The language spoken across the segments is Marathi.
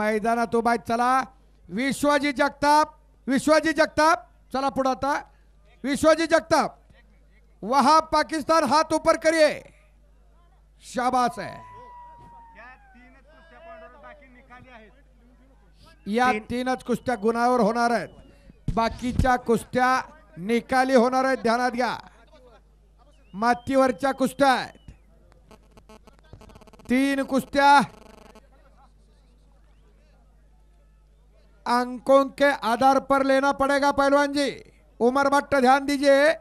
मैदानात उभा चला विश्वजी जगताप विश्वजी जगताप चला पुढे आता विश्वजी जगताप वहा पाकिस्तान हात उपर करिये शाबास आहे या तीनच कुस्त्या गुणावर होणार आहेत बाकीच्या कुस्त्या निकाली होणार आहेत ध्यानात घ्या मातीवरच्या कुस्त्या आहेत तीन कुस्त्या अंकों के आधार पर लेना पड़ेगा पहलवान जी उमर ध्यान दीजिए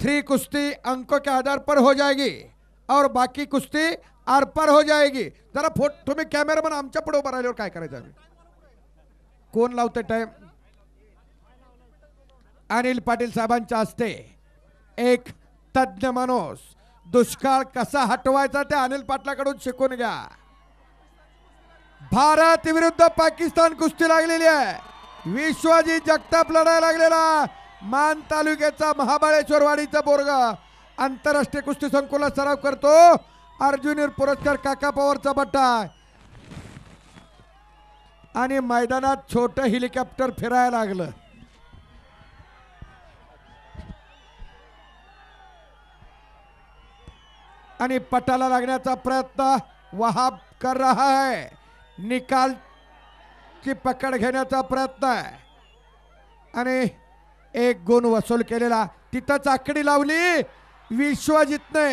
थ्री कुस्ती अंकों के आधार पर हो जाएगी और बाकी कुस्ती आर हो जाएगी जरा फोट तुम्ही कॅमेरामन आमच्या पुढे उभा काय करायचं कोण लावते टाइम अनिल पाटील साहेबांच्या हस्ते एक तज्ज्ञ माणूस दुष्काळ कसा हटवायचा ते अनिल पाटलाकडून शिकून घ्या भारत विरुद्ध पाकिस्तान कुस्ती लागलेली आहे विश्वाजी जगताप लढायला लागलेला मान तालुक्याचा महाबळेश्वरवाडीचा बोरगा आंतरराष्ट्रीय कुस्ती संकुला सराव करतो अर्जुन पुरस्कार काका पवारचा बट्टा आणि मैदानात छोट हेलिकॉप्टर फिरायला लागलं आणि पटाला लागण्याचा प्रयत्न वहाब कर रहा है निकाल ची पकड घेण्याचा प्रयत्न आहे आणि एक गुण वसूल केलेला तिथंच आकडी लावली विश्वजितने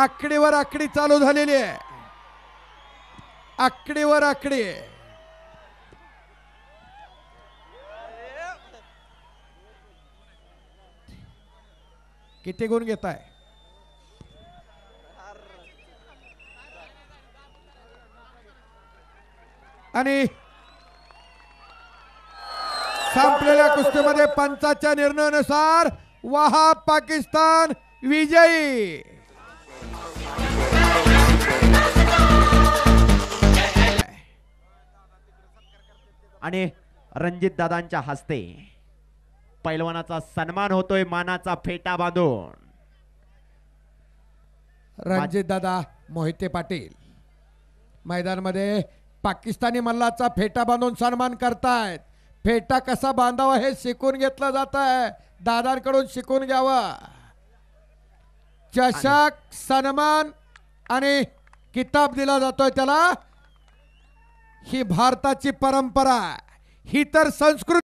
आकडीवर आकडी चालू झालेली आहे आकडीवर आकडी किती गुण घेताय आणि संपलेल्या कुस्तीमध्ये पंचाच्या निर्णयानुसार वाहा पाकिस्तान विजयी आणि रणजित दादांच्या हस्ते पैलवानाचा सन्मान होतोय मानाचा फेटा बांधून रणजित दादा मोहिते पाटील मैदान मध्ये पाकिस्तानी मल्लाचा फेटा बांधून सन्मान करतायत फेटा कसा बांधावा हे शिकून घेतला जात आहे दादांकडून शिकून घ्यावं चषक सन्मान आणि किताब दिला जातोय त्याला ही भारताची परंपरा ही तर संस्कृती